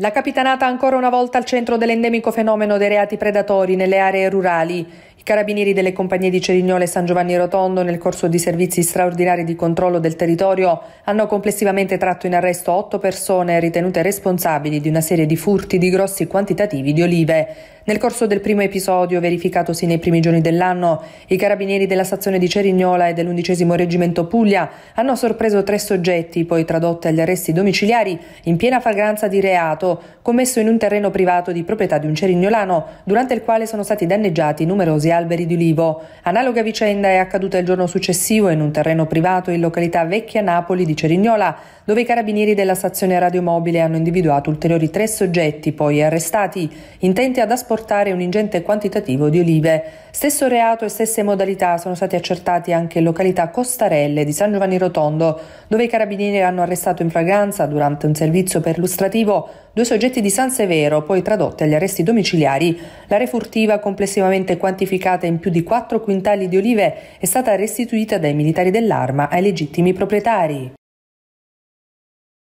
La capitanata ancora una volta al centro dell'endemico fenomeno dei reati predatori nelle aree rurali. I carabinieri delle compagnie di Cerignola e San Giovanni Rotondo, nel corso di servizi straordinari di controllo del territorio, hanno complessivamente tratto in arresto otto persone ritenute responsabili di una serie di furti di grossi quantitativi di olive. Nel corso del primo episodio, verificatosi nei primi giorni dell'anno, i carabinieri della stazione di Cerignola e dell'undicesimo Reggimento Puglia hanno sorpreso tre soggetti, poi tradotti agli arresti domiciliari, in piena fragranza di reato, commesso in un terreno privato di proprietà di un cerignolano, durante il quale sono stati danneggiati numerosi alberi di olivo. Analoga vicenda è accaduta il giorno successivo in un terreno privato in località Vecchia Napoli di Cerignola, dove i carabinieri della stazione radiomobile hanno individuato ulteriori tre soggetti, poi arrestati, intenti ad asporre trasportare un ingente quantitativo di olive. Stesso reato e stesse modalità sono stati accertati anche in località Costarelle di San Giovanni Rotondo, dove i carabinieri hanno arrestato in fragranza durante un servizio perlustrativo due soggetti di San Severo, poi tradotti agli arresti domiciliari. La refurtiva, complessivamente quantificata in più di 4 quintali di olive, è stata restituita dai militari dell'arma ai legittimi proprietari.